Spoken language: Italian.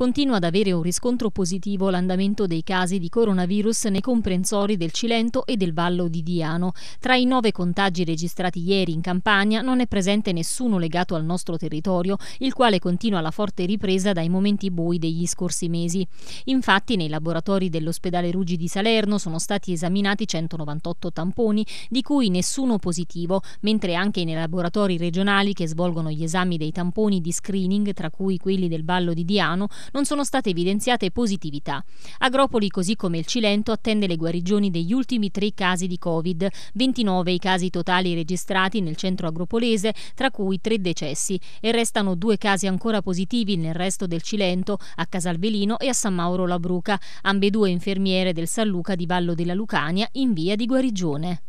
Continua ad avere un riscontro positivo l'andamento dei casi di coronavirus nei comprensori del Cilento e del Vallo di Diano. Tra i nove contagi registrati ieri in Campania non è presente nessuno legato al nostro territorio, il quale continua la forte ripresa dai momenti bui degli scorsi mesi. Infatti nei laboratori dell'ospedale Ruggi di Salerno sono stati esaminati 198 tamponi, di cui nessuno positivo, mentre anche nei laboratori regionali che svolgono gli esami dei tamponi di screening, tra cui quelli del Vallo di Diano, non sono state evidenziate positività. Agropoli, così come il Cilento, attende le guarigioni degli ultimi tre casi di Covid, 29 i casi totali registrati nel centro agropolese, tra cui tre decessi, e restano due casi ancora positivi nel resto del Cilento, a Casalvelino e a San Mauro Labruca, ambedue infermiere del San Luca di Vallo della Lucania in via di guarigione.